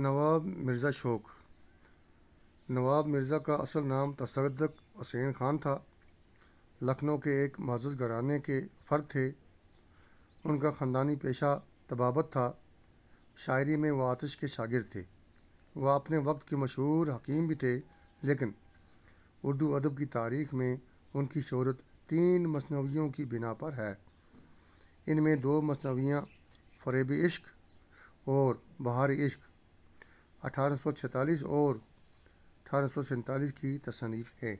नवाब मिर्ज़ा शोक नवाब मिर्ज़ा का असल नाम तसदक हसैन ख़ान था लखनऊ के एक माजूद घराने के फ़र्द थे उनका ख़ानदानी पेशा तबावत था शायरी में वह आतिश के शागिर थे वह अपने वक्त के मशहूर हकीम भी थे लेकिन उर्दू अदब की तारीख में उनकी शहरत तीन मसनवियों की बिना पर है इनमें दो मसनवियाँ फरेब इश्क और बहार इश्क 1846 और अठारह की तसनीफ़ है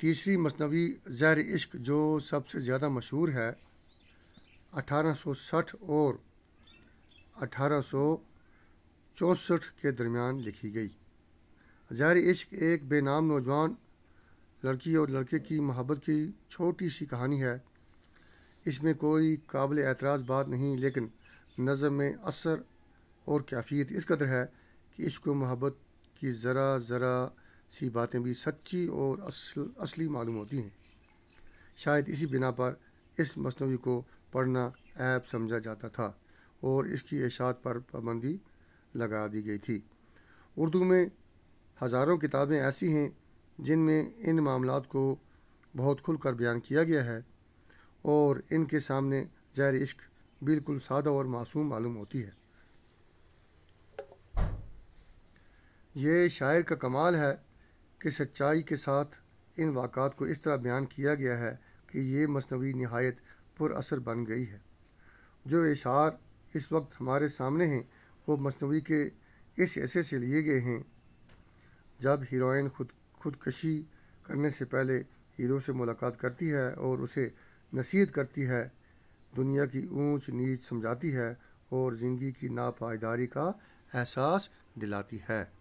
तीसरी मसनवी जहर इश्क जो सबसे ज़्यादा मशहूर है 1860 और अठारह के दरमियान लिखी गई जहर इश्क एक बेनाम नौजवान लड़की और लड़के की मोहब्बत की छोटी सी कहानी है इसमें कोई काबिल एतराज़ बात नहीं लेकिन नज़म में असर और कैफियत इस कदर है कि इसको मोहब्बत की ज़रा ज़रा सी बातें भी सच्ची और असल असली मालूम होती हैं शायद इसी बिना पर इस मसनवी को पढ़ना ऐप समझा जाता था और इसकी एशात पर पाबंदी लगा दी गई थी उर्दू में हज़ारों किताबें ऐसी हैं जिनमें इन मामला को बहुत खुल कर बयान किया गया है और इनके सामने ज़ैर इश्क बिल्कुल सादा और मासूम मालूम होती है ये शायर का कमाल है कि सच्चाई के साथ इन वाक़ात को इस तरह बयान किया गया है कि ये मसनवी नहायत असर बन गई है जो इशार इस वक्त हमारे सामने हैं वो मसनवी के इस ऐसे से लिए गए हैं जब हीरोइन खुद खुदकशी करने से पहले हीरो से मुलाकात करती है और उसे नसीहत करती है दुनिया की ऊंच नीच समझाती है और ज़िंदगी की नापायदारी का एहसास दिलाती है